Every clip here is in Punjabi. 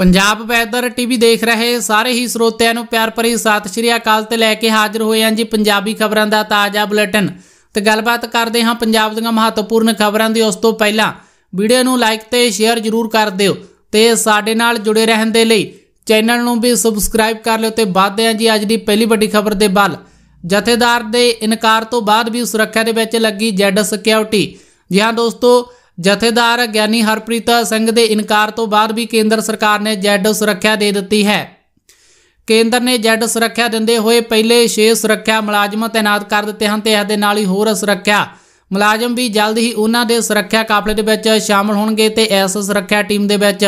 ਪੰਜਾਬ ਵੈਦਰ ਟੀਵੀ ਦੇਖ ਰਹੇ ਸਾਰੇ ਹੀ ਸਰੋਤਿਆਂ ਨੂੰ ਪਿਆਰ ਭਰੀ ਸਤਿ ਸ਼੍ਰੀ ਅਕਾਲ ਤੇ ਲੈ ਕੇ ਹਾਜ਼ਰ ਹੋਏ ਹਾਂ ਜੀ ਪੰਜਾਬੀ ਖਬਰਾਂ ਦਾ ਤਾਜ਼ਾ ਬੁਲੇਟਿਨ ਤੇ ਗੱਲਬਾਤ ਕਰਦੇ ਹਾਂ ਪੰਜਾਬ ਦੀਆਂ ਮਹੱਤਵਪੂਰਨ ਖਬਰਾਂ ਦੀ ਉਸ ਤੋਂ ਪਹਿਲਾਂ ਵੀਡੀਓ ਨੂੰ ਲਾਈਕ ਤੇ ਸ਼ੇਅਰ ਜ਼ਰੂਰ ਕਰ ਦਿਓ ਤੇ ਸਾਡੇ ਨਾਲ ਜੁੜੇ ਰਹਿਣ ਦੇ ਲਈ ਚੈਨਲ ਨੂੰ ਵੀ ਸਬਸਕ੍ਰਾਈਬ ਕਰ ਲਿਓ ਤੇ ਵਾਅਦੇ ਹਾਂ ਜੀ ਅੱਜ ਦੀ ਪਹਿਲੀ ਵੱਡੀ ਖਬਰ ਦੇ ਬਲ ਜਥੇਦਾਰ ਦੇ ਇਨਕਾਰ ਤੋਂ ਬਾਅਦ ਵੀ ਸੁਰੱਖਿਆ ਦੇ ਵਿੱਚ ਲੱਗੀ ਜੈਡ ਸਿਕਿਉਰਿਟੀ ਜੀ ਹਾਂ ਦੋਸਤੋ ਜਥੇਦਾਰ ਗਿਆਨੀ ਹਰਪ੍ਰੀਤ ਸਿੰਘ ਦੇ ਇਨਕਾਰ ਤੋਂ ਬਾਅਦ ਵੀ ਕੇਂਦਰ ਸਰਕਾਰ ਨੇ ਜੈਡ ਸੁਰੱਖਿਆ ਦੇ ਦਿੱਤੀ ਹੈ ਕੇਂਦਰ ਨੇ ਜੈਡ ਸੁਰੱਖਿਆ ਦਿੰਦੇ ਹੋਏ ਪਹਿਲੇ 6 ਸੁਰੱਖਿਆ ਮੁਲਾਜ਼ਮ ਤਾਇਨਾਤ ਕਰ ਦਿੱਤੇ ਹਨ ਤੇ ਇਸ ਦੇ ਨਾਲ ਹੀ ਹੋਰ ਸੁਰੱਖਿਆ ਮੁਲਾਜ਼ਮ ਵੀ ਜਲਦ ਹੀ ਉਹਨਾਂ ਦੇ ਸੁਰੱਖਿਆ ਕਾਫਲੇ ਦੇ ਵਿੱਚ ਸ਼ਾਮਲ ਹੋਣਗੇ ਤੇ ਐਸ ਸੁਰੱਖਿਆ ਟੀਮ ਦੇ ਵਿੱਚ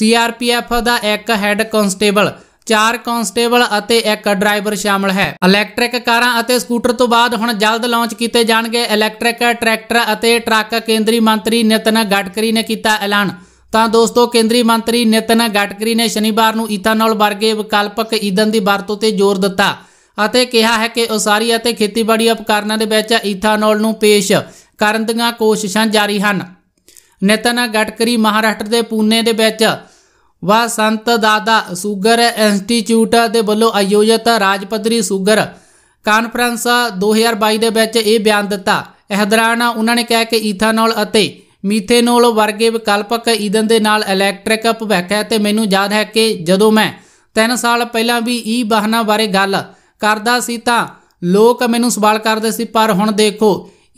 ਸੀਆਰਪੀਐਫ ਦਾ ਇੱਕ ਹੈੱਡ ਕਨਸਟੇਬਲ ਚਾਰ ਕਾਂਸਟੇਬਲ ਅਤੇ ਇੱਕ ਡਰਾਈਵਰ ਸ਼ਾਮਲ ਹੈ ਇਲੈਕਟ੍ਰਿਕ ਕਾਰਾਂ ਅਤੇ ਸਕੂਟਰ ਤੋਂ ਬਾਅਦ ਹੁਣ ਜਲਦ ਲਾਂਚ ਕੀਤੇ ਜਾਣਗੇ ਇਲੈਕਟ੍ਰਿਕ ਟਰੈਕਟਰ ਅਤੇ ਟਰੱਕ ਕੇਂਦਰੀ ਮੰਤਰੀ ਨਿਤਨ ਗਡਕਰੀ ਨੇ ਕੀਤਾ ਐਲਾਨ ਤਾਂ ਦੋਸਤੋ ਕੇਂਦਰੀ ਮੰਤਰੀ ਨਿਤਨ ਗਡਕਰੀ ਨੇ ਸ਼ਨੀਵਾਰ ਨੂੰ ਇਥਾਨੋਲ ਵਰਗੇ ਵਿਕਲਪਕ ਈਧਨ ਦੀ ਵਰਤੋਂ ਤੇ ਜ਼ੋਰ ਦਿੱਤਾ ਅਤੇ ਕਿਹਾ ਹੈ ਕਿ ਉਸਾਰੀ ਅਤੇ ਖੇਤੀਬਾੜੀ ਉਪਕਰਨਾਂ ਦੇ ਵਿੱਚ ਇਥਾਨੋਲ ਨੂੰ ਪੇਸ਼ ਕਰਨ ਦੀਆਂ ਕੋਸ਼ਿਸ਼ਾਂ ਜਾਰੀ ਹਨ ਨਿਤਨ ਗਡਕਰੀ ਮਹਾਰਾਸ਼ਟਰ ਦੇ ਪੂਨੇ ਦੇ ਵਿੱਚ ਵਾ ਸੰਤ ਦਾਦਾ ਸ਼ੂਗਰ ਇੰਸਟੀਚਿਊਟ ਦੇ ਵੱਲੋਂ ਆਯੋਜਿਤ ਰਾਜਪਤਰੀ ਪੱਧਰੀ ਸ਼ੂਗਰ ਕਾਨਫਰੰਸ 2022 ਦੇ ਵਿੱਚ ਇਹ ਬਿਆਨ ਦਿੱਤਾ ਇਹ ਦੌਰਾਨ ਉਹਨਾਂ ਨੇ ਕਿਹਾ ਕਿ ਈਥਾਨੋਲ ਅਤੇ ਮੀਥੇਨੋਲ ਵਰਗੇ ਵਿਕਲਪਕ ਈਂਧਨ ਦੇ ਨਾਲ ਇਲੈਕਟ੍ਰਿਕ ਭਵਿੱਖ ਹੈ ਤੇ ਮੈਨੂੰ ਯਾਦ ਹੈ ਕਿ ਜਦੋਂ ਮੈਂ 3 ਸਾਲ ਪਹਿਲਾਂ ਵੀ ਈ ਵਾਹਨਾਂ ਬਾਰੇ ਗੱਲ ਕਰਦਾ ਸੀ ਤਾਂ ਲੋਕ ਮੈਨੂੰ ਸਵਾਲ ਕਰਦੇ ਸੀ ਪਰ ਹੁਣ ਦੇਖੋ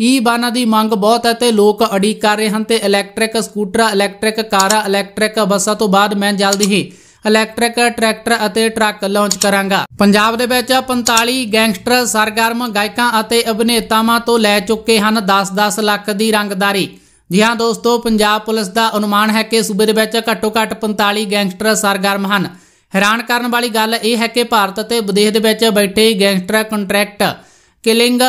ਈ ਵਾਹਨਾਂ ਦੀ ਮੰਗ ਬਹੁਤ ਹੈ ਤੇ ਲੋਕ ਅੜੀ ਕਰ ਰਹੇ ਹਨ ਤੇ ਇਲੈਕਟ੍ਰਿਕ ਸਕੂਟਰਾਂ ਇਲੈਕਟ੍ਰਿਕ ਕਾਰਾਂ ਇਲੈਕਟ੍ਰਿਕ ਬੱਸਾਂ ਤੋਂ ਬਾਅਦ ਮੈਂ ਜਲਦੀ ਹੀ ਇਲੈਕਟ੍ਰਿਕ ਟਰੈਕਟਰ ਅਤੇ ਟਰੱਕ ਲਾਂਚ ਕਰਾਂਗਾ ਪੰਜਾਬ ਦੇ ਵਿੱਚ 45 ਗੈਂਗਸਟਰ ਸਰਗਰਮ ਗਾਇਕਾਂ ਅਤੇ ਅਭਿਨੇਤਾਵਾਂ ਤੋਂ ਲੈ ਚੁੱਕੇ ਹਨ 10-10 ਲੱਖ ਦੀ ਰੰਗਦਾਰੀ ਜੀ ਹਾਂ ਦੋਸਤੋ ਪੰਜਾਬ ਪੁਲਿਸ ਦਾ ਅਨੁਮਾਨ ਹੈ ਕਿ ਸੂਬੇ ਦੇ ਵਿੱਚ ਘੱਟੋ-ਘੱਟ 45 ਗੈਂਗਸਟਰ ਸਰਗਰਮ ਹਨ ਹੈਰਾਨ ਕਰਨ ਵਾਲੀ ਗੱਲ ਇਹ ਹੈ ਕਿ ਭਾਰਤ ਅਤੇ ਵਿਦੇਸ਼ ਦੇ ਵਿੱਚ ਬੈਠੇ ਗੈਂਗਸਟਰ ਕੰਟਰੈਕਟ ਕਿਲਿੰਗ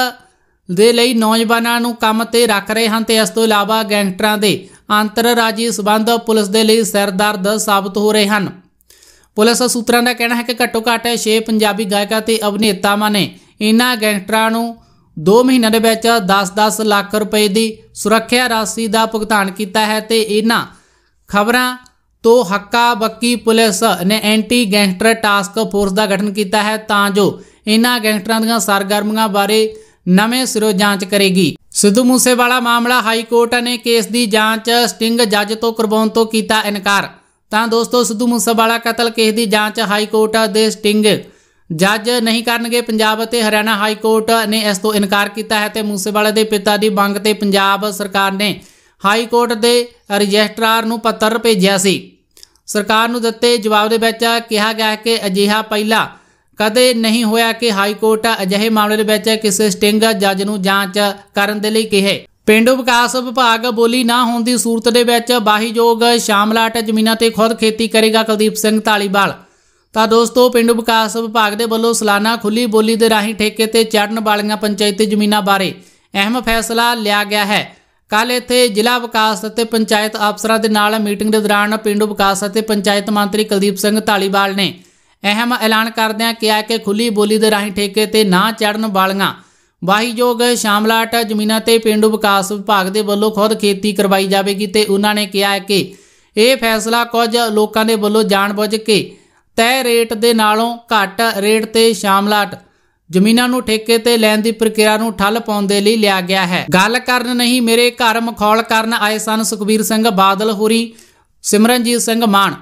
ਦੇ ਲਈ ਨੌਜਵਾਨਾਂ ਨੂੰ ਕੰਮ ਤੇ ਰੱਖ ਰਹੇ ਹਨ ਤੇ ਇਸ ਤੋਂ ਇਲਾਵਾ ਗੈਂਗਟਰਾਂ ਦੇ ਅੰਤਰਰਾਜੀ ਸਬੰਧ ਪੁਲਿਸ ਦੇ ਲਈ ਸਿਰਦਰਦ ਸਾਬਤ ਹੋ ਰਹੇ ਹਨ ਪੁਲਿਸ ਸੂਤਰਾਂ ਦਾ ਕਹਿਣਾ ਹੈ ਕਿ ਘੱਟੋ-ਘੱਟ 6 ਪੰਜਾਬੀ ਗਾਇਕਾਂ ਤੇ ਅਭਿਨੇਤਾਵਾਂ ਨੇ ਇਨ੍ਹਾਂ ਗੈਂਗਟਰਾਂ ਨੂੰ 2 ਮਹੀਨਿਆਂ ਦੇ ਵਿੱਚ 10-10 ਲੱਖ ਰੁਪਏ ਦੀ ਸੁਰੱਖਿਆ ਰਾਸ਼ੀ ਦਾ ਭੁਗਤਾਨ ਕੀਤਾ ਹੈ ਤੇ ਇਹਨਾਂ ਖਬਰਾਂ ਤੋਂ ਹੱਕਾ ਬੱਕੀ ਪੁਲਿਸ ਨੇ ਐਂਟੀ ਗੈਂਗਸਟਰ ਟਾਸਕ ਫੋਰਸ ਦਾ ਗਠਨ ਕੀਤਾ ਹੈ ਤਾਂ ਜੋ ਇਨ੍ਹਾਂ ਗੈਂਗਸਟਰਾਂ ਦੀਆਂ ਸਰਗਰਮੀਆਂ ਬਾਰੇ ਨਵੇਂ ਸਿਰੋਂ ਜਾਂਚ ਕਰੇਗੀ ਸਿੱਧੂ ਮੂਸੇਵਾਲਾ ਮਾਮਲਾ ਹਾਈ ਕੋਰਟ ਨੇ ਕੇਸ ਦੀ ਜਾਂਚ ਸਟਿੰਗ ਜੱਜ ਤੋਂ ਕਰਵਾਉਣ ਤੋਂ ਕੀਤਾ ਇਨਕਾਰ ਤਾਂ ਦੋਸਤੋ ਸਿੱਧੂ ਮੂਸੇਵਾਲਾ ਕਤਲ ਕੇਸ ਦੀ ਜਾਂਚ ਹਾਈ ਕੋਰਟ ਦੇ ਸਟਿੰਗ ਜੱਜ ਨਹੀਂ ਕਰਨਗੇ ਪੰਜਾਬ ਅਤੇ ਹਰਿਆਣਾ ਹਾਈ ਕੋਰਟ ਨੇ ਇਸ ਤੋਂ ਇਨਕਾਰ ਕੀਤਾ ਹੈ ਤੇ ਮੂਸੇਵਾਲਾ ਦੇ ਪਿਤਾ ਦੀ ਮੰਗ ਤੇ ਪੰਜਾਬ ਸਰਕਾਰ ਨੇ ਹਾਈ ਕੋਰਟ ਦੇ ਰਜਿਸਟਰਾਰ ਨੂੰ ਪੱਤਰ ਭੇਜਿਆ ਸੀ ਸਰਕਾਰ ਨੂੰ ਦਿੱਤੇ ਜਵਾਬ ਦੇ ਵਿੱਚ ਕਿਹਾ ਗਿਆ ਕਿ ਅਜਿਹਾ ਪਹਿਲਾ ਕਦੇ ਨਹੀਂ ਹੋਇਆ ਕਿ ਹਾਈ ਕੋਰਟ ਅਜਿਹੇ ਮਾਮਲੇ ਦੇ ਵਿੱਚ ਕਿਸੇ ਸਟਿੰਗ ਜੱਜ ਨੂੰ ਜਾਂਚ ਕਰਨ ਦੇ ਲਈ ਕਿਹਾ ਪਿੰਡੂ ਵਿਕਾਸ ਵਿਭਾਗ ਬੋਲੀ ਨਾ ਹੋਣ ਦੀ ਸੂਰਤ ਦੇ ਵਿੱਚ ਬਾਹੀਯੋਗ ਸ਼ਾਮਲਾਟ ਜ਼ਮੀਨਾਂ ਤੇ ਖੁਦ ਖੇਤੀ ਕਰੇਗਾ ਕੁਲਦੀਪ ਸਿੰਘ ਢਾਲੀਵਾਲ ਤਾਂ ਦੋਸਤੋ ਪਿੰਡੂ ਵਿਕਾਸ ਵਿਭਾਗ ਦੇ ਵੱਲੋਂ ਸਾਲਾਨਾ ਖੁੱਲੀ ਬੋਲੀ ਦੇ ਰਾਹੀਂ ਠੇਕੇ ਤੇ ਚੜਨ ਵਾਲੀਆਂ ਪੰਚਾਇਤੀ ਜ਼ਮੀਨਾਂ ਬਾਰੇ ਅਹਿਮ ਫੈਸਲਾ ਲਿਆ ਗਿਆ ਹੈ ਕੱਲ ਇੱਥੇ ਜ਼ਿਲ੍ਹਾ ਵਿਕਾਸ ਅਤੇ ਪੰਚਾਇਤ ਅਫਸਰਾਂ ਦੇ ਨਾਲ ਮੀਟਿੰਗ ਦੇ ਦੌਰਾਨ ਪਿੰਡੂ ਵਿਕਾਸ ਅਤੇ ਪੰਚਾਇਤ ਮੰਤਰੀ ਕੁਲਦੀਪ ਸਿੰਘ ਢਾਲੀਵਾਲ ਨੇ ਅਹਿਮ ਐਲਾਨ ਕਰਦਿਆਂ ਕਿਹਾ ਕਿ ਖੁੱਲੀ ਬੋਲੀ ਦੇ ਰਾਹੀਂ ਠੇਕੇ ਤੇ ਨਾ ਚੜਨ ਵਾਲੀਆਂ ਵਾਹੀਯੋਗ ਸ਼ਾਮਲਾਟ ਜ਼ਮੀਨਾਂ ਤੇ ਪਿੰਡੂ ਵਿਕਾਸ ਵਿਭਾਗ ਦੇ ਵੱਲੋਂ ਖੁਦ ਖੇਤੀ ਕਰਵਾਈ ਜਾਵੇਗੀ ਤੇ ਉਹਨਾਂ ਨੇ ਕਿਹਾ ਕਿ ਇਹ ਫੈਸਲਾ ਕੁਝ ਲੋਕਾਂ ਦੇ ਵੱਲੋਂ ਜਾਣਬੁੱਝ ਕੇ ਤੈ ਰੇਟ ਦੇ ਨਾਲੋਂ ਘੱਟ ਰੇਟ ਤੇ ਸ਼ਾਮਲਾਟ ਜ਼ਮੀਨਾਂ ਨੂੰ ਠੇਕੇ ਤੇ ਲੈਣ ਦੀ ਪ੍ਰਕਿਰਿਆ ਨੂੰ ਠੱਲ ਪਾਉਣ ਦੇ ਲਈ ਲਿਆ ਗਿਆ ਹੈ ਗੱਲ ਕਰਨ ਨਹੀਂ ਮੇਰੇ ਘਰ ਮਖੌਲ ਕਰਨ ਆਏ ਸਨ ਸੁਖਬੀਰ ਸਿੰਘ ਬਾਦਲ ਹੋਰੀ ਸਿਮਰਨਜੀਤ ਸਿੰਘ ਮਾਨ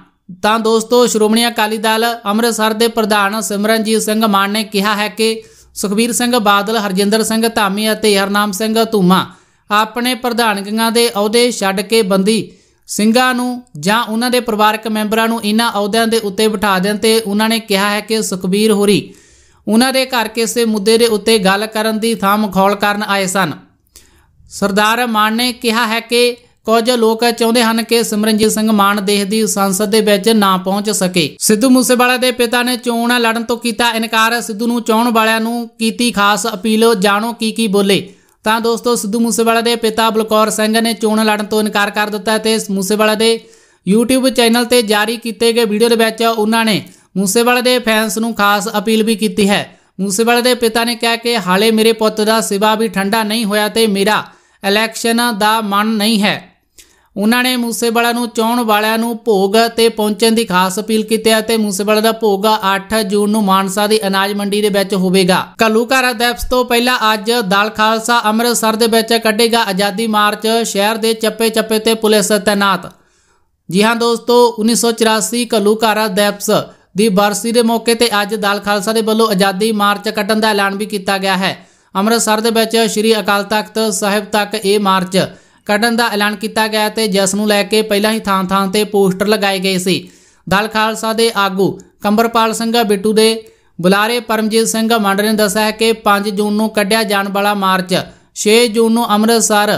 ਤਾਂ ਦੋਸਤੋ ਸ਼੍ਰੋਮਣੀ ਅਕਾਲੀ ਦਲ ਅੰਮ੍ਰਿਤਸਰ ਦੇ ਪ੍ਰਧਾਨ ਸਿਮਰਨਜੀਤ ਸਿੰਘ ਮਾਨ ਨੇ ਕਿਹਾ ਹੈ ਕਿ ਸੁਖਬੀਰ ਸਿੰਘ ਬਾਦਲ ਹਰਜਿੰਦਰ ਸਿੰਘ ਧਾਮੀ ਅਤੇ ਹਰਨਾਮ ਸਿੰਘ ਧੂਮਾ ਆਪਣੇ ਪ੍ਰਧਾਨਗੀਆਂ ਦੇ ਅਹੁਦੇ ਛੱਡ ਕੇ ਬੰਦੀ ਸਿੰਘਾਂ ਨੂੰ ਜਾਂ ਉਹਨਾਂ ਦੇ ਪਰਿਵਾਰਕ ਮੈਂਬਰਾਂ ਨੂੰ ਇਹਨਾਂ ਅਹੁਦਿਆਂ ਦੇ ਉੱਤੇ ਬਿਠਾ ਦੇਣ ਤੇ ਉਹਨਾਂ ਨੇ ਕਿਹਾ ਹੈ ਕਿ ਸੁਖਬੀਰ ਹੋਰੀ ਉਹਨਾਂ ਦੇ ਘਰ ਕਿਸੇ ਮੁੱਦੇ ਦੇ ਉੱਤੇ ਗੱਲ ਕਰਨ ਦੀ ਥਾਂ ਮਖੌਲ ਕਰਨ ਆਏ ਸਨ ਸਰਦਾਰ ਮਾਨ ਨੇ ਕਿਹਾ ਹੈ ਕਿ ਕੁਝ ਲੋਕ ਚਾਹੁੰਦੇ ਹਨ ਕਿ ਸਿਮਰਨਜੀਤ ਸਿੰਘ ਮਾਨ ਦੇਸ਼ ਦੀ ਸੰਸਦ ਦੇ ਵਿੱਚ ਨਾ ਪਹੁੰਚ ਸਕੇ ਸਿੱਧੂ ਮੂਸੇਵਾਲਾ ਦੇ ਪਿਤਾ ਨੇ ਚੋਣਾਂ ਲੜਨ ਤੋਂ ਕੀਤਾ ਇਨਕਾਰ ਸਿੱਧੂ ਨੂੰ ਚੋਣ ਵਾਲਿਆਂ ਨੂੰ ਕੀਤੀ ਖਾਸ ਅਪੀਲ ਜਾਣੋ ਕੀ ਕੀ ਬੋਲੇ ਤਾਂ ਦੋਸਤੋ ਸਿੱਧੂ ਮੂਸੇਵਾਲਾ ਦੇ ਪਿਤਾ ਬਲਕੌਰ ਸਿੰਘ ਨੇ ਚੋਣ ਲੜਨ ਤੋਂ ਇਨਕਾਰ ਕਰ ਦਿੱਤਾ ਤੇ ਮੂਸੇਵਾਲਾ ਦੇ YouTube ਚੈਨਲ ਤੇ ਜਾਰੀ ਕੀਤੇ ਗਏ ਵੀਡੀਓ ਦੇ ਵਿੱਚ ਉਹਨਾਂ ਨੇ ਮੂਸੇਵਾਲੇ ਦੇ ਫੈਨਸ ਨੂੰ ਖਾਸ ਅਪੀਲ ਵੀ ਕੀਤੀ ਹੈ ਮੂਸੇਵਾਲੇ ਦੇ ਪਿਤਾ ਨੇ ਕਿਹਾ ਕਿ ਹਾਲੇ ਮੇਰੇ ਪੁੱਤ ਦਾ ਸਿਵਾ ਵੀ ਠੰਡਾ ਨਹੀਂ ਹੋਇਆ ਤੇ ਮੇਰਾ ਇਲੈਕਸ਼ਨ ਦਾ ਮਨ ਨਹੀਂ ਹੈ ਉਹਨਾਂ ਨੇ ਮੂਸੇਵਾਲਾ ਨੂੰ ਚੌਣ ਵਾਲਿਆਂ ਨੂੰ ਭੋਗ ਤੇ ਪਹੁੰਚਣ ਦੀ ਖਾਸ ਅਪੀਲ ਕੀਤੀ ਹੈ ਤੇ ਮੂਸੇਵਾਲਾ ਦਾ ਭੋਗ 8 ਜੂਨ ਨੂੰ ਮਾਨਸਾ ਦੀ ਅਨਾਜ ਮੰਡੀ ਦੇ ਵਿੱਚ ਹੋਵੇਗਾ ਕਲੂਕਾਰਾ ਦਿਵਸ ਤੋਂ ਪਹਿਲਾਂ ਅੱਜ ਦਲ ਖਾਲਸਾ ਅੰਮ੍ਰਿਤਸਰ ਦੇ ਵਿੱਚ ਕੱਢੇਗਾ ਆਜ਼ਾਦੀ ਮਾਰਚ ਸ਼ਹਿਰ ਦੇ ਚੱਪੇ-ਚੱਪੇ ਤੇ ਪੁਲਿਸ ਤੈਨਾਤ ਜੀ ਹਾਂ ਦੋਸਤੋ 1984 ਕਲੂਕਾਰਾ ਦਿਵਸ ਦੀ ਬਰਸੀ ਦੇ ਮੌਕੇ ਤੇ ਅੱਜ ਦਲ ਖਾਲਸਾ ਦੇ ਵੱਲੋਂ ਆਜ਼ਾਦੀ ਮਾਰਚ ਕੱਢਣ ਦਾ ਐਲਾਨ ਵੀ ਕੀਤਾ ਗਿਆ ਹੈ ਅੰਮ੍ਰਿਤਸਰ ਦੇ ਵਿੱਚ ਸ੍ਰੀ ਅਕਾਲ ਤਖਤ ਸਾਹਿਬ ਤੱਕ ਇਹ ਮਾਰਚ ਕੱਢਣ ਦਾ ਐਲਾਨ ਕੀਤਾ ਗਿਆ ਤੇ ਜਿਸ ਨੂੰ ਲੈ ਕੇ ਪਹਿਲਾਂ ਹੀ ਥਾਂ-ਥਾਂ ਤੇ ਪੋਸਟਰ ਲਗਾਏ ਗਏ ਸੀ ਦਲ ਖਾਲਸਾ ਦੇ ਆਗੂ ਕੰਬਰਪਾਲ ਸਿੰਘ ਬਿੱਟੂ ਦੇ ਬੁਲਾਰੇ ਪਰਮਜੀਤ ਸਿੰਘ ਮੰਡ ਨੇ ਦੱਸਿਆ ਕਿ 5 ਜੂਨ ਨੂੰ ਕੱਢਿਆ ਜਾਣ ਵਾਲਾ ਮਾਰਚ 6 ਜੂਨ ਨੂੰ ਅੰਮ੍ਰਿਤਸਰ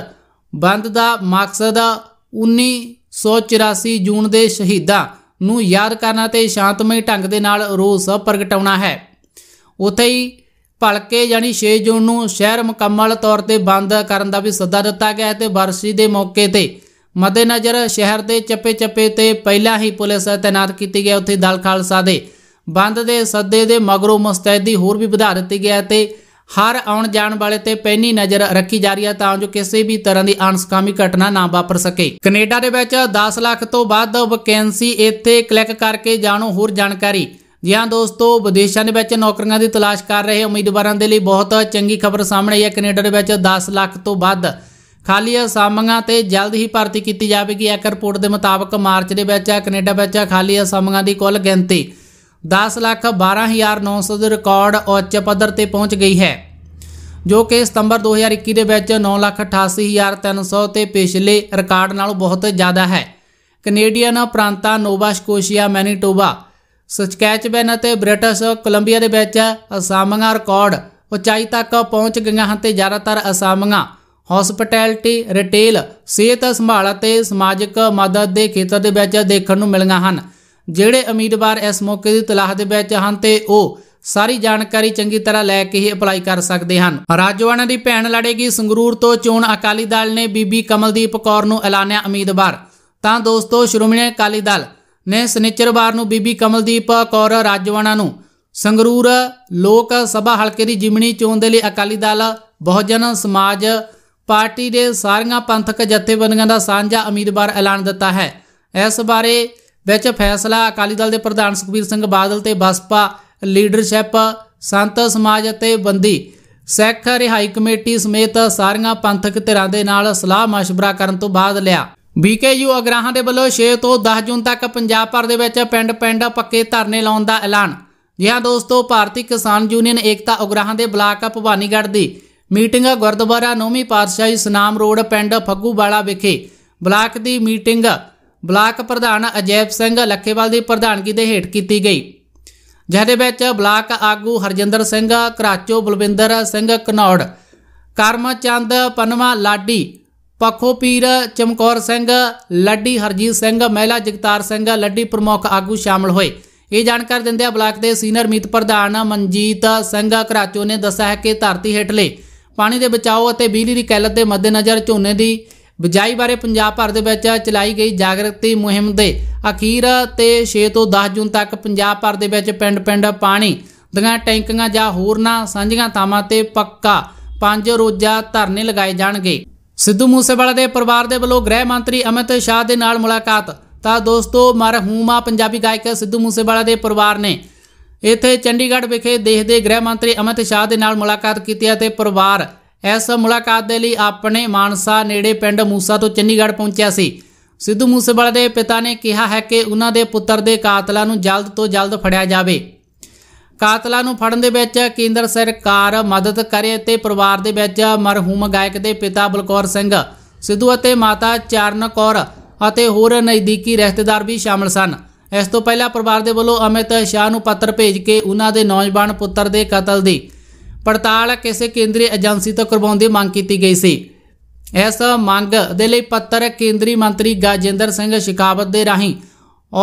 ਬੰਦ ਦਾ ਮਕਸਦ 1984 ਜੂਨ ਦੇ ਸ਼ਹੀਦਾਂ ਨੂੰ ਯਾਦ ਕਰਨਾ ਤੇ ਸ਼ਾਂਤਮਈ ਢੰਗ ਦੇ ਨਾਲ ਰੋਸ ਪ੍ਰਗਟਾਉਣਾ ਹੈ ਉਥੇ ਹੀ ਪਲਕੇ ਯਾਨੀ 6 ਜੂਨ ਨੂੰ ਸ਼ਹਿਰ ਮੁਕੰਮਲ ਤੌਰ ਤੇ ਬੰਦ ਕਰਨ ਦਾ ਵੀ ਸੱਦਾ ਦਿੱਤਾ ਗਿਆ ਹੈ ਤੇ ਬਰਸੀ ਦੇ ਮੌਕੇ ਤੇ ਮੱਦੇਨਜ਼ਰ ਸ਼ਹਿਰ ਦੇ ਚੱਪੇ-ਚੱਪੇ ਤੇ ਪਹਿਲਾਂ ਹੀ ਪੁਲਿਸ ਤਾਇਨਾਤ ਕੀਤੀ ਗਈ ਉੱਥੇ ਦਲ ਖਾਲਸਾ ਦੇ ਬੰਦ ਦੇ ਸੱਦੇ ਦੇ ਮਗਰੋਂ ਮਸਤੈਦੀ ਹੋਰ ਵੀ ਵਧਾ ਦਿੱਤੀ ਗਿਆ ਤੇ ਹਰ ਆਉਣ ਜਾਣ ਵਾਲੇ ਤੇ ਪੈਣੀ ਨਜ਼ਰ ਰੱਖੀ ਜਾ ਰਹੀ ਹੈ ਤਾਂ ਜੋ ਕਿਸੇ ਵੀ ਤਰ੍ਹਾਂ ਦੀ ਅਣਸਕਾਮੀ ਘਟਨਾ ਨਾ ਵਾਪਰ ਸਕੇ ਕੈਨੇਡਾ ਦੇ ਵਿੱਚ 10 ਲੱਖ ਤੋਂ ਵੱਧ ਵੈਕੈਂਸੀ ਇੱਥੇ ਕਲਿੱਕ ਕਰਕੇ ਜਾਣੋ ਹੋਰ ਜਾਣਕਾਰੀ ਜੀ ਹਾਂ ਦੋਸਤੋ ਵਿਦੇਸ਼ਾਂ ਦੇ ਵਿੱਚ ਨੌਕਰੀਆਂ ਦੀ ਤਲਾਸ਼ ਕਰ ਰਹੇ ਉਮੀਦਵਾਰਾਂ ਦੇ ਲਈ ਬਹੁਤ ਚੰਗੀ ਖਬਰ ਸਾਹਮਣੇ ਆਈ ਹੈ ਕੈਨੇਡਾ ਦੇ ਵਿੱਚ 10 ਲੱਖ ਤੋਂ ਵੱਧ ਖਾਲੀ ਅਸਾਮੀਆਂ ਤੇ ਜਲਦ ਹੀ ਭਰਤੀ ਕੀਤੀ ਜਾਵੇਗੀ ਇੱਕ ਰਿਪੋਰਟ ਦੇ ਮੁਤਾਬਕ ਮਾਰਚ ਦੇ ਵਿੱਚ ਕੈਨੇਡਾ ਵਿੱਚ ਖਾਲੀ ਅਸਾਮੀਆਂ ਦੀ ਕੁੱਲ ਗਿਣਤੀ 10 ਲੱਖ 12900 ਦੇ ਰਿਕਾਰਡ ਉੱਚ ਪੱਧਰ ਤੇ ਪਹੁੰਚ ਗਈ ਹੈ ਜੋ ਕਿ ਸਤੰਬਰ 2021 ਦੇ ਵਿੱਚ 988300 ਤੇ ਪਿਛਲੇ ਰਿਕਾਰਡ ਨਾਲੋਂ ਬਹੁਤ ਜ਼ਿਆਦਾ ਹੈ ਕੈਨੇਡੀਅਨ ਪ੍ਰਾਂਤਾਂ ਨੋਵਾ ਸਕੋਸ਼ੀਆ ਮੈਨੀਟੋਬਾ ਸਕੈਚਬੈਨ ਅਤੇ ਬ੍ਰਿਟਿਸ਼ ਕੋਲੰਬੀਆ ਦੇ ਵਿੱਚ ਅਸਾਮੀਆਂ ਰਿਕਾਰਡ ਉਚਾਈ ਤੱਕ ਪਹੁੰਚ ਗਈਆਂ ਹਨ ਤੇ ਜ਼ਿਆਦਾਤਰ ਅਸਾਮੀਆਂ ਹਸਪਟੈਲਿਟੀ ਰਿਟੇਲ ਸਿਹਤ ਸੰਭਾਲ ਅਤੇ ਸਮਾਜਿਕ ਮਦਦ ਦੇ ਖੇਤਰ ਦੇ ਵਿੱਚ ਦੇਖਣ ਨੂੰ ਮਿਲੀਆਂ ਹਨ ਜਿਹੜੇ ਉਮੀਦਵਾਰ ਇਸ ਮੌਕੇ ਦੀ ਤਲਾਹ ਦੇ ਵਿੱਚ ਹਨ ਤੇ ਉਹ ਸਾਰੀ ਜਾਣਕਾਰੀ ਚੰਗੀ ਤਰ੍ਹਾਂ ਲੈ ਕੇ ਹੀ ਅਪਲਾਈ ਕਰ ਸਕਦੇ ਹਨ ਰਾਜਵਾਨਾ ਦੀ ਭੈਣ ਲੜੇਗੀ ਸੰਗਰੂਰ ਤੋਂ ਚੋਣ ਅਕਾਲੀ ਦਲ ਨੇ ਬੀਬੀ ਕਮਲਦੀਪ ਕੌਰ ਨੂੰ ਐਲਾਨਿਆ ਉਮੀਦਵਾਰ ਤਾਂ ਦੋਸਤੋ ਸ਼੍ਰੋਮਣੀ ਅਕਾਲੀ ਦਲ ਨੇ ਸਨੇਚਰਵਾਰ ਨੂੰ ਬੀਬੀ ਕਮਲਦੀਪ ਕੌਰ ਰਾਜਵਾਨਾ ਨੂੰ ਸੰਗਰੂਰ ਲੋਕ ਸਭਾ ਹਲਕੇ ਦੀ ਜਿਮਣੀ ਚੋਣ ਦੇ ਲਈ ਅਕਾਲੀ ਦਲ ਬਹੁਜਨ ਸਮਾਜ ਪਾਰਟੀ ਦੇ ਸਾਰੀਆਂ ਪੰਥਕ ਜਥੇਬੰਦੀਆਂ ਦਾ ਸਾਂਝਾ ਉਮੀਦਵਾਰ ਐਲਾਨ ਦਿੱਤਾ ਹੈ ਇਸ ਬਾਰੇ ਵਿੱਚ ਫੈਸਲਾ ਅਕਾਲੀ ਦਲ ਦੇ ਪ੍ਰਧਾਨ ਸੁਖਬੀਰ ਸਿੰਘ ਬਾਦਲ ਤੇ ਬਸਪਾ ਲੀਡਰਸ਼ਿਪ ਸੰਤ ਸਮਾਜ ਅਤੇ ਬੰਦੀ ਸਿੱਖ ਰਿਹਾਈ ਕਮੇਟੀ ਸਮੇਤ ਸਾਰੀਆਂ ਪੰਥਕ ਧਿਰਾਂ ਦੇ ਨਾਲ ਸਲਾਹ ਮਸ਼ਵਰਾ ਕਰਨ ਤੋਂ ਬਾਅਦ ਲਿਆ ਬੀਕੇਯੂ ਅਗਰਾਹਾਂ ਦੇ ਵੱਲੋਂ 6 ਤੋਂ 10 ਜੂਨ ਤੱਕ ਪੰਜਾਬ ਭਰ ਦੇ ਵਿੱਚ ਪਿੰਡ-ਪਿੰਡ ਪੱਕੇ ਧਰਨੇ ਲਾਉਣ ਦਾ ਐਲਾਨ ਜੀ ਹਾਂ ਦੋਸਤੋ ਭਾਰਤੀ ਕਿਸਾਨ ਯੂਨੀਅਨ ਏਕਤਾ ਉਗਰਾਹਾਂ ਦੇ ਬਲਾਕ ਭਵਾਨੀਗੜ੍ਹ ਦੀ ਮੀਟਿੰਗ ਗੁਰਦੁਆਰਾ ਨੌਵੀਂ ਪਾਤਸ਼ਾਹੀ ਸੁਨਾਮ ਰੋਡ ਪਿੰਡ ਫੱਗੂਵਾਲਾ ਵਿਖੇ ਬਲਾਕ ਦੀ ਮੀਟਿੰਗ ਬਲਾਕ ਪ੍ਰਧਾਨ ਅਜੈਬ ਸਿੰਘ ਲੱਖੇਵਾਲ ਦੀ ਪ੍ਰਧਾਨਗੀ ਦੇ ਹੇਠ ਕੀਤੀ ਗਈ ਜਿਹਦੇ ਵਿੱਚ ਬਲਾਕ ਆਗੂ ਹਰਜਿੰਦਰ ਸਿੰਘ ਕਰਾਚੋ ਬਲਵਿੰਦਰ ਸਿੰਘ ਕਨੌੜ ਕਰਮਚੰਦ ਪਨਵਾ ਲਾਡੀ ਪਖੋ ਪੀਰ ਚਮਕੌਰ ਸਿੰਘ ਲੱਡੀ ਹਰਜੀਤ ਸਿੰਘ ਮਹਿਲਾ ਜਗਤਾਰ ਸਿੰਘ ਲੱਡੀ ਪ੍ਰਮੁੱਖ ਆਗੂ ਸ਼ਾਮਲ ਹੋਏ ਇਹ ਜਾਣਕਾਰੀ ਦਿੰਦੇ ਬਲਾਕ ਦੇ ਸੀਨੀਅਰ ਮੀਤ ਪ੍ਰਧਾਨ ਮਨਜੀਤ ਸਿੰਘ ਘਰਾਚੋ ਨੇ ਦੱਸਿਆ ਹੈ ਕਿ ਧਰਤੀ ਹੇਠਲੇ ਪਾਣੀ ਦੇ ਬਚਾਓ ਅਤੇ ਬਿਜਲੀ ਦੀ ਕਿੱਲਤ ਦੇ ਮੱਦੇਨਜ਼ਰ ਝੋਨੇ ਦੀ ਬਜਾਈ ਬਾਰੇ ਪੰਜਾਬ ਭਰ ਦੇ ਵਿੱਚ ਚਲਾਈ ਗਈ ਜਾਗਰਤੀ ਮੁਹਿੰਮ ਦੇ ਅਖੀਰ ਤੇ 6 ਤੋਂ 10 ਜੂਨ ਤੱਕ ਪੰਜਾਬ ਭਰ ਦੇ ਵਿੱਚ ਪਿੰਡ-ਪਿੰਡ ਪਾਣੀ ਦੀਆਂ ਟੈਂਕੀਆਂ ਜਾਂ ਹੋਰਨਾਂ ਸਾਂਝੀਆਂ ਥਾਵਾਂ ਤੇ ਪੱਕਾ ਪੰਜ ਰੋਜ਼ਾ ਧਰਨੇ ਲਗਾਏ ਜਾਣਗੇ ਸਿੱਧੂ ਮੂਸੇਵਾਲਾ ਦੇ ਪਰਿਵਾਰ ਦੇ ਵੱਲੋਂ ਗ੍ਰਹਿ ਮੰਤਰੀ ਅਮਿਤ ਸ਼ਾਹ ਦੇ ਨਾਲ ਮੁਲਾਕਾਤ ਤਾਂ ਦੋਸਤੋ ਮਰਹੂਮਾ ਪੰਜਾਬੀ ਗਾਇਕ ਸਿੱਧੂ ਮੂਸੇਵਾਲਾ ਦੇ ਪਰਿਵਾਰ ਨੇ ਇੱਥੇ ਚੰਡੀਗੜ੍ਹ ਵਿਖੇ ਦੇਸ਼ ਦੇ ਗ੍ਰਹਿ ਮੰਤਰੀ ਅਮਿਤ ਸ਼ਾਹ ਦੇ ਨਾਲ ਮੁਲਾਕਾਤ ਕੀਤੀ ਅਤੇ ਪਰਿਵਾਰ ਇਸ ਮੁਲਾਕਾਤ ਦੇ ਲਈ ਆਪਣੇ ਮਾਨਸਾ ਨੇੜੇ ਪਿੰਡ ਮੂਸਾ ਤੋਂ ਚੰਡੀਗੜ੍ਹ ਪਹੁੰਚਿਆ ਸੀ ਸਿੱਧੂ ਮੂਸੇਵਾਲਾ ਦੇ ਪਿਤਾ ਨੇ ਕਿਹਾ ਹੈ ਕਿ ਉਹਨਾਂ ਦੇ ਪੁੱਤਰ ਦੇ ਕਾਤਲਾਂ ਨੂੰ ਜਲਦ ਤੋਂ ਜਲਦ ਫੜਿਆ ਜਾਵੇ ਕਾਤਲਾਂ ਨੂੰ ਫੜਨ ਦੇ ਵਿੱਚ ਕੇਂਦਰ ਸਰਕਾਰ ਮਦਦ ਕਰੇ ਤੇ ਪਰਿਵਾਰ ਦੇ ਵਿੱਚ ਮਰਹੂਮ ਗਾਇਕ ਦੇ ਪਿਤਾ ਬਲਕੌਰ ਸਿੰਘ ਸਿੱਧੂ ਅਤੇ ਮਾਤਾ ਚਰਨ ਕੌਰ ਅਤੇ ਹੋਰ ਨਜ਼ਦੀਕੀ ਰਿਸ਼ਤੇਦਾਰ ਵੀ ਸ਼ਾਮਲ ਸਨ ਇਸ ਤੋਂ ਪਹਿਲਾਂ ਪਰਿਵਾਰ ਦੇ ਵੱਲੋਂ ਅਮਿਤ ਸ਼ਾਹ ਨੂੰ ਪੱਤਰ ਭੇਜ ਕੇ ਉਹਨਾਂ ਦੇ ਨੌਜਵਾਨ ਪੁੱਤਰ ਦੇ ਕਤਲ ਦੀ ਪੜਤਾਲ ਕਿਸੇ ਕੇਂਦਰੀ ਏਜੰਸੀ ਤੋਂ ਕਰਵਾਉਣ ਦੀ ਮੰਗ ਕੀਤੀ ਗਈ ਸੀ ਇਸ ਮੰਗ ਦੇ ਲਈ ਪੱਤਰ ਕੇਂਦਰੀ ਮੰਤਰੀ ਗਾਜਿੰਦਰ ਸਿੰਘ ਸ਼ਿਕਾਵਤ ਦੇ ਰਾਹੀਂ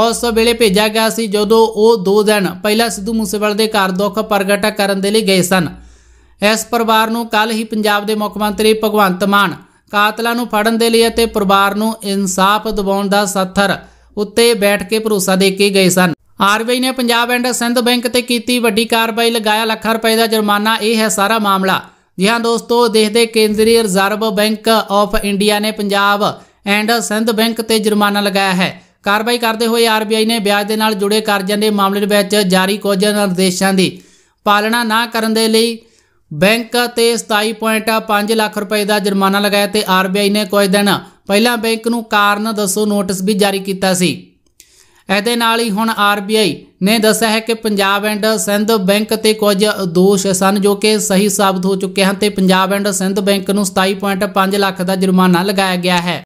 ਉਸ ਵੇਲੇ ਭੇਜਿਆ ਗਿਆ ਸੀ ਜਦੋਂ ਉਹ ਦੋ ਦਿਨ ਪਹਿਲਾਂ ਸਿੱਧੂ ਮੂਸੇਵਾਲ ਦੇ ਘਰ ਦੁੱਖ ਪ੍ਰਗਟ ਕਰਨ ਦੇ ਲਈ ਗਏ ਸਨ ਇਸ ਪਰਿਵਾਰ ਨੂੰ ਕੱਲ ਹੀ ਪੰਜਾਬ ਦੇ ਮੁੱਖ ਮੰਤਰੀ ਭਗਵੰਤ ਮਾਨ ਕਾਤਲਾਂ ਨੂੰ ਫੜਨ ਦੇ ਲਈ ਅਤੇ ਪਰਿਵਾਰ ਨੂੰ ਇਨਸਾਫ ਦਿਵਾਉਣ ਦਾ ਸੱਥਰ ਉੱਤੇ ਬੈਠ ਕੇ ਭਰੋਸਾ ਦੇ ਕੇ ਗਏ ਸਨ ਆਰਬੀਆਈ ਨੇ ਪੰਜਾਬ ਐਂਡ ਸਿੰਧ ਬੈਂਕ ਤੇ ਕੀਤੀ ਵੱਡੀ ਕਾਰਵਾਈ ਲਗਾਇਆ ਲੱਖਾਂ ਰੁਪਏ ਦਾ ਜੁਰਮਾਨਾ ਇਹ ਹੈ ਸਾਰਾ ਮਾਮਲਾ ਜੀ ਹਾਂ ਦੋਸਤੋ ਦੇਖਦੇ ਕੇਂਦਰੀ ਰਿਜ਼ਰਵ ਬੈਂਕ ਆਫ ਇੰਡੀਆ ਨੇ ਪੰਜਾਬ ਐਂਡ ਸਿੰਧ ਬੈਂਕ ਤੇ ਜੁਰਮਾਨਾ ਲਗਾਇਆ ਹੈ ਕਾਰਵਾਈ ਕਰਦੇ ਹੋਏ ਆਰਬੀਆਈ ਨੇ ਵਿਆਜ ਦੇ ਨਾਲ ਜੁੜੇ ਕਰਜ਼ਿਆਂ ਦੇ ਮਾਮਲੇ ਵਿੱਚ ਜਾਰੀ ਕੁਝ ਨਿਰਦੇਸ਼ਾਂ ਦੀ ਪਾਲਣਾ ਨਾ ਕਰਨ ਦੇ ਲਈ ਬੈਂਕ ਤੇ 27.5 ਲੱਖ ਰੁਪਏ ਦਾ ਜੁਰਮਾਨਾ ਲਗਾਇਆ ਤੇ ਆਰਬੀਆਈ ਨੇ ਕੁਝ ਦਿਨ ਪਹਿਲਾਂ ਬੈਂਕ ਨੂੰ ਕਾਰਨ ਦੱਸੋ ਨੋਟਿਸ ਵੀ ਜਾਰੀ ਕੀਤਾ ਸੀ ਇਹਦੇ ਨਾਲ ਹੀ ਹੁਣ ਆਰਬੀਆਈ ਨੇ ਦੱਸਿਆ ਹੈ ਕਿ ਪੰਜਾਬ ਐਂਡ ਸਿੰਧ ਬੈਂਕ ਤੇ ਕੁਝ ਦੋਸ਼ ਸਨ ਜੋ ਕਿ ਸਹੀ ਸਾਬਤ ਹੋ ਚੁੱਕੇ ਹਨ ਤੇ ਪੰਜਾਬ ਐਂਡ ਸਿੰਧ ਬੈਂਕ ਨੂੰ 27.5 ਲੱਖ ਦਾ ਜੁਰਮਾਨਾ ਲਗਾਇਆ ਗਿਆ ਹੈ